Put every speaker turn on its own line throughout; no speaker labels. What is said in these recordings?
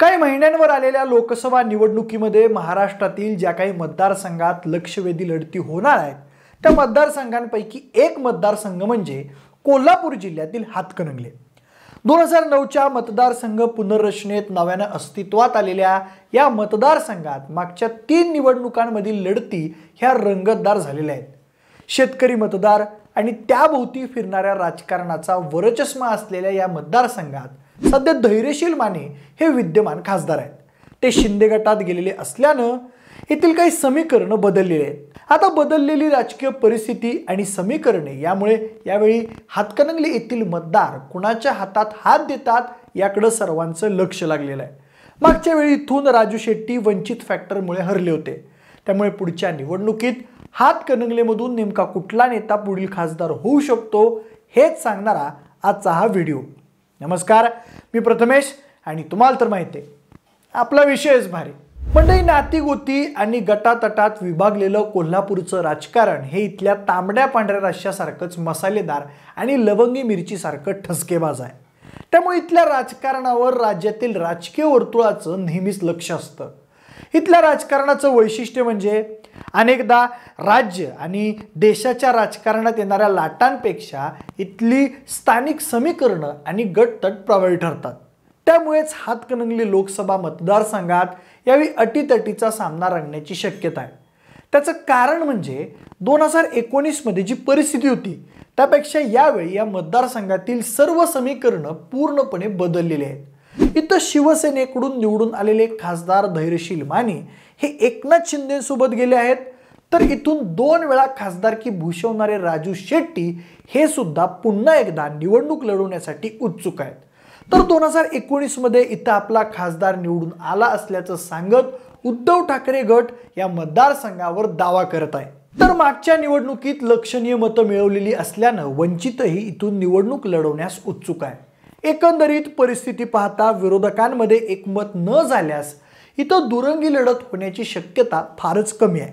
काही महिन्यांवर आलेल्या लोकसभा निवडणुकीमध्ये महाराष्ट्रातील ज्या काही मतदारसंघात लक्षवेधी लढती होणार आहेत त्या मतदारसंघांपैकी एक मतदारसंघ म्हणजे कोल्हापूर जिल्ह्यातील हातकणंगले दोन हजार नऊच्या मतदारसंघ पुनर्रचनेत नव्यानं अस्तित्वात आलेल्या या मतदारसंघात मागच्या तीन निवडणुकांमधील लढती ह्या रंगतदार झालेल्या आहेत शेतकरी मतदार आणि त्याभोवती फिरणाऱ्या राजकारणाचा वरचष्मा असलेल्या या मतदारसंघात सध्या धैर्यशील माने हे विद्यमान खासदार आहेत ते शिंदे गटात गेलेले असल्यानं येथील काही समीकरणं बदललेली आहेत आता बदललेली राजकीय परिस्थिती आणि समीकरणे यामुळे यावेळी हातकणंगले येथील मतदार कुणाच्या हातात हात देतात याकडं सर्वांचं लक्ष लागलेलं आहे मागच्या वेळी इथून राजू शेट्टी वंचित फॅक्टरमुळे हरले होते त्यामुळे पुढच्या निवडणुकीत हातकणंगलेमधून नेमका कुठला नेता पुढील खासदार होऊ शकतो हेच सांगणारा आजचा हा व्हिडिओ नमस्कार मी प्रथमेश आणि तुम्हाला तर माहिती आहे आपला विषयच भारी मंडळी गोती आणि गटातटात विभागलेलं कोल्हापूरचं राजकारण हे इथल्या तांबड्या पांढऱ्या रश्यासारखंच मसालेदार आणि लवंगी मिरचीसारखं ठसकेबाज आहे त्यामुळे इथल्या राजकारणावर राज्यातील राजकीय वर्तुळाचं नेहमीच लक्ष असतं इथल्या राजकारणाचं वैशिष्ट्य म्हणजे अनेकदा राज्य आणि देशाच्या राजकारणात येणाऱ्या लाटांपेक्षा इथली स्थानिक समीकरणं आणि गटतट प्रभावी ठरतात त्यामुळेच हातकणंगली लोकसभा मतदारसंघात यावेळी अटीतटीचा सामना रंगण्याची शक्यता आहे त्याचं कारण म्हणजे दोन हजार एकोणीसमध्ये जी परिस्थिती होती त्यापेक्षा यावेळी या मतदारसंघातील सर्व समीकरणं पूर्णपणे बदललेली आहेत इथं शिवसेनेकडून निवडून आलेले खासदार धैर्यशील माने हे एकनाथ शिंदे सोबत गेले आहेत तर इथून दोन वेळा खासदार की भूषवणारे राजू शेट्टी हे सुद्धा पुन्हा एकदा निवडणूक लढवण्यासाठी उत्सुक आहेत तर दोन हजार मध्ये इथं आपला खासदार निवडून आला असल्याचं सांगत उद्धव ठाकरे गट या मतदारसंघावर दावा करत आहे तर मागच्या निवडणुकीत लक्षणीय मतं मिळवलेली असल्यानं वंचितही इथून निवडणूक लढवण्यास उत्सुक आहे एकंदरीत परिस्थिती पाहता विरोधकांमध्ये एकमत न झाल्यास इथं दुरंगी लढत होण्याची शक्यता फारच कमी आहे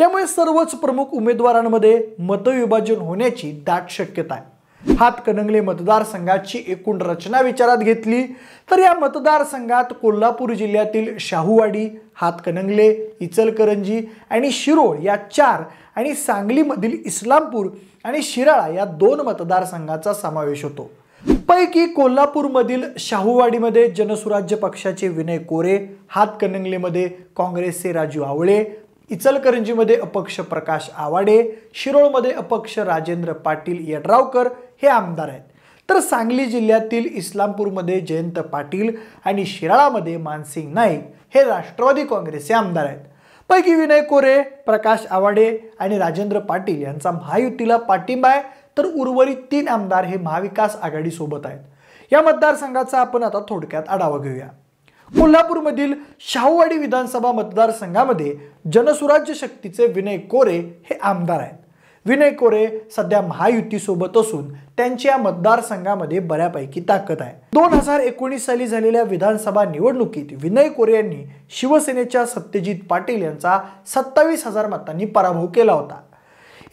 यामुळे सर्वच प्रमुख उमेदवारांमध्ये मतविभाजन होण्याची दाट शक्यता आहे हातकणंगले मतदारसंघाची एकूण रचना विचारात घेतली तर या मतदारसंघात कोल्हापूर जिल्ह्यातील शाहूवाडी हातकणंगले इचलकरंजी आणि शिरोळ या चार आणि सांगलीमधील इस्लामपूर आणि शिराळा या दोन मतदारसंघाचा समावेश होतो पैकी कोल्हापूरमधील शाहूवाडीमध्ये जनसुराज्य पक्षाचे विनय कोरे हातकणंगलेमध्ये काँग्रेसचे राजू आवळे इचलकरंजीमध्ये अपक्ष प्रकाश आवाडे शिरोळमध्ये अपक्ष राजेंद्र पाटील यड्रावकर हे आमदार आहेत तर सांगली जिल्ह्यातील इस्लामपूरमध्ये जयंत पाटील आणि शिराळामध्ये मानसिंग नाईक हे राष्ट्रवादी काँग्रेसचे आमदार आहेत पैकी विनय कोरे प्रकाश आवाडे आणि राजेंद्र पाटील यांचा महायुतीला पाठिंबा आहे तर उर्वरित तीन आमदार हे महाविकास आघाडीसोबत आहेत या मतदारसंघाचा आपण आता थोडक्यात आढावा घेऊया कोल्हापूरमधील शाहूवाडी विधानसभा मतदारसंघामध्ये जनसुराज्य शक्तीचे विनय कोरे हे आमदार आहेत विनय कोरे सध्या महायुतीसोबत असून त्यांच्या या मतदारसंघामध्ये बऱ्यापैकी ताकद आहे दोन हजार एकोणीस साली झालेल्या विधानसभा निवडणुकीत विनय कोरे यांनी शिवसेनेच्या सत्यजित पाटील यांचा सत्तावीस हजार मतांनी पराभव केला होता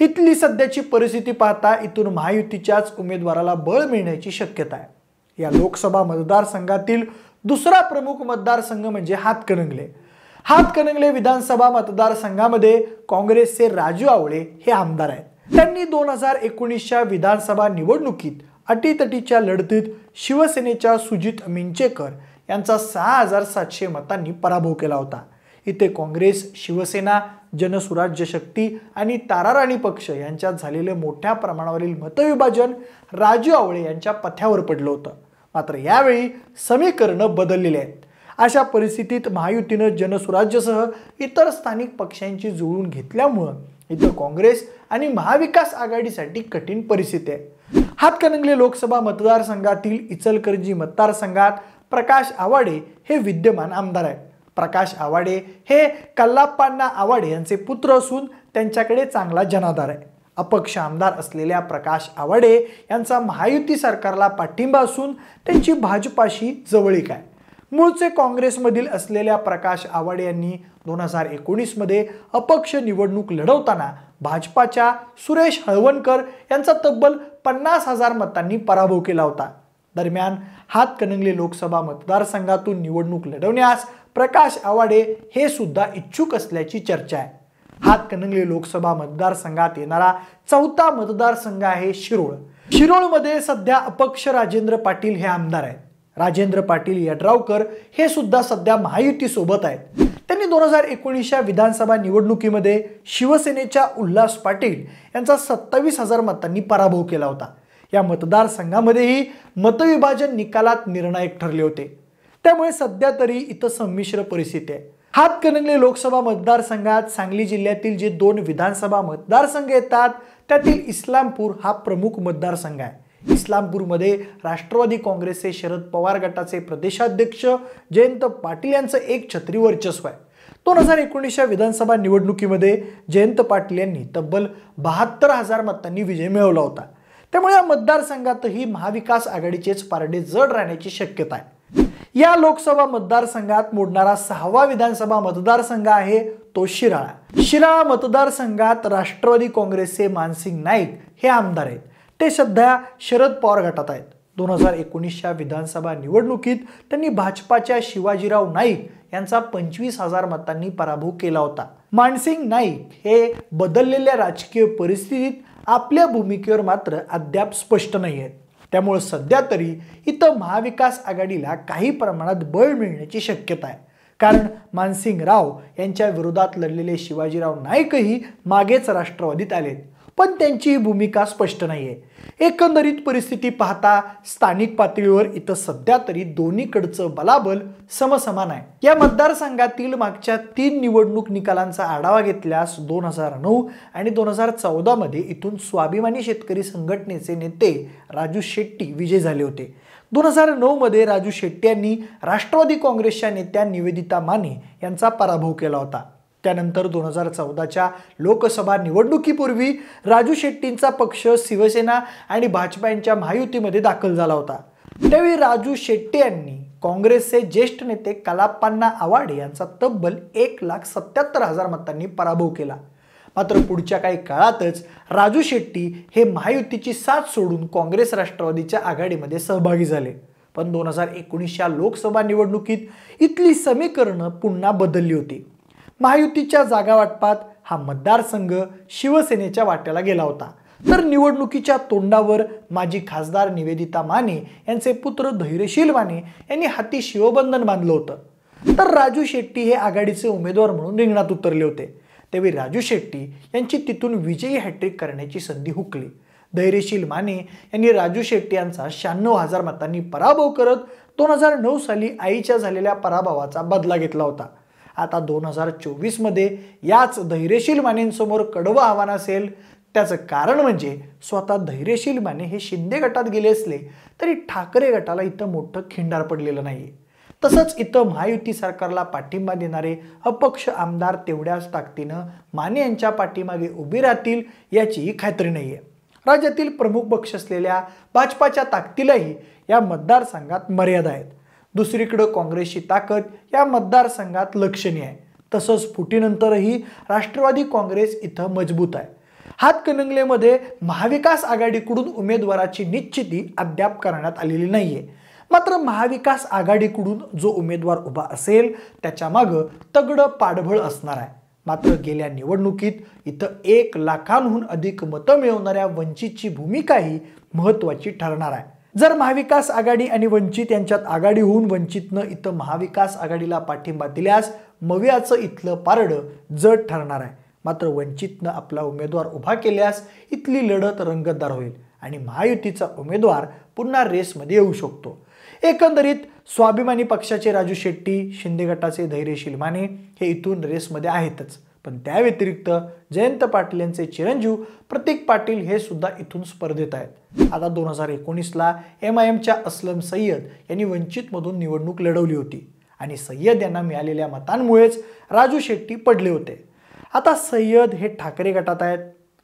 इथली सध्याची परिस्थिती पाहता इथून महायुतीच्याच उमेदवाराला बळ मिळण्याची शक्यता आहे या लोकसभा मतदारसंघातील दुसरा प्रमुख मतदारसंघ म्हणजे हातकणंगले हातकणंगले विधानसभा मतदारसंघामध्ये काँग्रेसचे राजू आवळे हे आमदार आहेत त्यांनी दोन हजार एकोणीसच्या विधानसभा निवडणुकीत अटीतटीच्या लढतीत शिवसेनेच्या सुजित मिंचेकर यांचा सहा हजार सातशे मतांनी पराभव केला होता इथे काँग्रेस शिवसेना जनसुराज्य शक्ती आणि ताराराणी पक्ष यांच्यात झालेले मोठ्या प्रमाणावरील मतविभाजन राजू आवळे यांच्या पथ्यावर पडलं होतं मात्र यावेळी समीकरणं बदललेली आहेत अशा परिस्थितीत महायुतीनं जनसुराज्यसह इतर स्थानिक पक्षांची जुळून घेतल्यामुळं इथं काँग्रेस आणि महाविकास आघाडीसाठी कठीण परिस्थिती आहे हातकणंगले लोकसभा मतदारसंघातील इचलकरंजी मतदारसंघात प्रकाश आवाडे हे विद्यमान आमदार आहेत प्रकाश आवाडे हे कल्लाप्पांना आवाडे यांचे पुत्र असून त्यांच्याकडे चांगला जनाधार आहे अपक्ष आमदार असलेल्या प्रकाश आवाडे यांचा महायुती सरकारला पाठिंबा असून त्यांची भाजपाशी जवळीक आहे मूळचे काँग्रेसमधील असलेल्या प्रकाश आवाडे यांनी दोन हजार एकोणीसमध्ये अपक्ष निवडणूक लढवताना भाजपाच्या सुरेश हळवणकर यांचा तब्बल पन्नास हजार मतांनी पराभव केला होता दरम्यान हातकणंगले लोकसभा मतदारसंघातून निवडणूक लढवण्यास प्रकाश आवाडे हे सुद्धा इच्छुक असल्याची चर्चा आहे हातकणंगले लोकसभा मतदारसंघात येणारा चौथा मतदारसंघ आहे शिरोळ शिरोळमध्ये सध्या अपक्ष राजेंद्र पाटील हे आमदार आहेत राजेंद्र पाटील यड्रावकर हे सुद्धा सध्या महायुतीसोबत आहेत त्यांनी दोन हजार एकोणीसच्या विधानसभा निवडणुकीमध्ये शिवसेनेच्या उल्हास पाटील यांचा सत्तावीस हजार मतांनी पराभव केला होता या मतदारसंघामध्येही मतविभाजन निकालात निर्णायक ठरले होते त्यामुळे सध्या तरी इथं संमिश्र परिस्थिती आहे हातकणंगले लोकसभा मतदारसंघात सांगली जिल्ह्यातील जे दोन विधानसभा मतदारसंघ येतात त्यातील इस्लामपूर हा प्रमुख मतदारसंघ आहे इस्लामपूरमध्ये राष्ट्रवादी काँग्रेसचे शरद पवार गटाचे प्रदेशाध्यक्ष जयंत पाटील यांचं एक छत्री वर्चस्व आहे दोन हजार एकोणीसच्या विधानसभा निवडणुकीमध्ये जयंत पाटील यांनी तब्बल बहात्तर हजार मतांनी विजय मिळवला होता त्यामुळे या मतदारसंघातही महाविकास आघाडीचेच पारडे जड राहण्याची शक्यता आहे या लोकसभा मतदारसंघात मोडणारा सहावा विधानसभा मतदारसंघ आहे तो शिराळा शिराळा मतदारसंघात राष्ट्रवादी काँग्रेसचे मानसिंग नाईक हे आमदार आहेत ते सध्या शरद पवार गटात आहेत दोन हजार एकोणीसच्या विधानसभा निवडणुकीत त्यांनी भाजपाच्या शिवाजीराव नाईक यांचा पंचवीस हजार मतांनी पराभव केला होता मानसिंग नाईक हे बदललेल्या राजकीय परिस्थितीत आपल्या भूमिकेवर मात्र अद्याप स्पष्ट नाही आहेत त्यामुळं सध्या तरी इथं महाविकास आघाडीला काही प्रमाणात बळ मिळण्याची शक्यता आहे कारण मानसिंग राव यांच्या विरोधात लढलेले शिवाजीराव नाईकही मागेच राष्ट्रवादीत आलेत पण त्यांची ही भूमिका स्पष्ट नाही आहे एकंदरीत परिस्थिती पाहता स्थानिक पातळीवर इथं सध्या तरी दोन्हीकडचं बलाबल समसमान आहे या मतदारसंघातील मागच्या तीन निवडणूक निकालांचा आढावा घेतल्यास दोन हजार नऊ आणि दोन हजार चौदामध्ये इथून स्वाभिमानी शेतकरी संघटनेचे नेते राजू शेट्टी विजय झाले होते दोन हजार नऊमध्ये राजू शेट्टी यांनी राष्ट्रवादी काँग्रेसच्या नेत्या निवेदिता माने यांचा पराभव केला होता त्यानंतर दोन हजार चौदाच्या लोकसभा निवडणुकीपूर्वी राजू शेट्टींचा पक्ष शिवसेना आणि भाजपा यांच्या महायुतीमध्ये दाखल झाला होता त्यावेळी राजू शेट्टी यांनी काँग्रेसचे ज्येष्ठ नेते कलाप्पांना आवाडे यांचा तब्बल एक लाख सत्याहत्तर हजार मतांनी पराभव केला मात्र पुढच्या काही काळातच राजू शेट्टी हे महायुतीची साथ सोडून काँग्रेस राष्ट्रवादीच्या आघाडीमध्ये सहभागी झाले पण दोन हजार एकोणीसच्या लोकसभा निवडणुकीत इथली समीकरणं पुन्हा बदलली होती महायुतीच्या जागा वाटपात हा मतदारसंघ शिवसेनेच्या वाट्याला गेला होता तर निवडणुकीच्या तोंडावर माजी खासदार निवेदिता माने यांचे पुत्र धैर्यशील माने यांनी हाती शिवबंधन बांधलं होतं तर राजू शेट्टी हे आघाडीचे उमेदवार म्हणून रिंगणात उतरले होते त्यावेळी राजू शेट्टी यांची तिथून विजयी हॅट्रिक करण्याची संधी हुकली धैर्यशील माने यांनी राजू शेट्टी यांचा शहाण्णव हजार मतांनी पराभव करत दोन हजार नऊ साली आईच्या झालेल्या पराभवाचा बदला घेतला होता आता दोन हजार चोवीसमध्ये याच धैर्यशील मानेंसमोर कडवं आव्हान असेल त्याचं कारण म्हणजे स्वतः धैर्यशील माने हे शिंदे गटात गेले असले तरी ठाकरे गटाला इथं मोठं खिंडार पडलेलं नाही तसंच इथं महायुती सरकारला पाठिंबा देणारे अपक्ष आमदार तेवढ्याच ताकदीनं माने यांच्या पाठीमागे उभी राहतील याचीही खात्री नाही आहे राज्यातील प्रमुख पक्ष असलेल्या भाजपाच्या ताकदीलाही या मतदारसंघात मर्यादा आहेत दुसरीकडं काँग्रेसची ताकद या मतदारसंघात लक्षणीय आहे तसंच फुटीनंतरही राष्ट्रवादी काँग्रेस इथं मजबूत आहे हातकणंगलेमध्ये महाविकास आघाडीकडून उमेदवाराची निश्चिती अद्याप करण्यात आलेली नाही आहे मात्र महाविकास आघाडीकडून जो उमेदवार उभा असेल त्याच्या तगडं पाडभळ असणार आहे मात्र गेल्या निवडणुकीत इथं एक लाखांहून अधिक मतं मिळवणाऱ्या वंचितची भूमिकाही महत्त्वाची ठरणार आहे जर महाविकास आघाडी आणि वंचित यांच्यात आघाडी होऊन वंचितनं इथं महाविकास आघाडीला पाठिंबा दिल्यास मव्याचं इथलं पारडं जड ठरणार आहे मात्र वंचितनं आपला उमेदवार उभा केल्यास इथली लढत रंगतदार होईल आणि महायुतीचा उमेदवार पुन्हा रेसमध्ये येऊ शकतो एकंदरीत स्वाभिमानी पक्षाचे राजू शेट्टी शिंदे गटाचे धैर्यशील माने हे इथून रेसमध्ये आहेतच पण त्या व्यतिरिक्त जयंत पाटील यांचे चिरंजीव प्रतीक पाटील हे सुद्धा इथून स्पर्धेत आहेत आता दोन हजार एकोणीसला एम आय एमच्या असलम सय्यद यांनी वंचितमधून निवडणूक लढवली होती आणि सय्यद यांना मिळालेल्या मतांमुळेच राजू शेट्टी पडले होते आता सय्यद हे ठाकरे गटात आहेत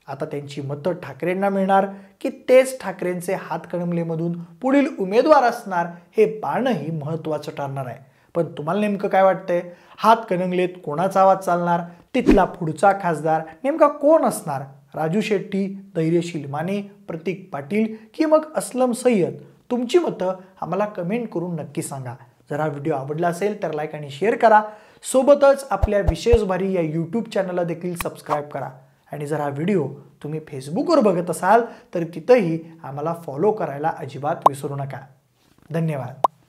आता त्यांची मतं ठाकरेंना मिळणार की तेच ठाकरेंचे हातकणंगलेमधून पुढील उमेदवार असणार हे पाहणंही महत्त्वाचं ठरणार आहे पण तुम्हाला नेमकं काय वाटतंय हात कणंगलेत कोणाचा आवाज चालणार तिथला पुढचा खासदार नेमका कोण असणार राजू शेट्टी धैर्यशील माने प्रतीक पाटील की मग अस्लम सय्यद तुमची मतं आम्हाला कमेंट करून नक्की सांगा जर हा व्हिडिओ आवडला असेल तर लाईक आणि शेअर करा सोबतच आपल्या विशेष भारी या यूट्यूब चॅनलला देखील सबस्क्राईब करा आणि जर हा व्हिडिओ तुम्ही फेसबुकवर बघत असाल तर तिथंही आम्हाला फॉलो करायला अजिबात विसरू नका धन्यवाद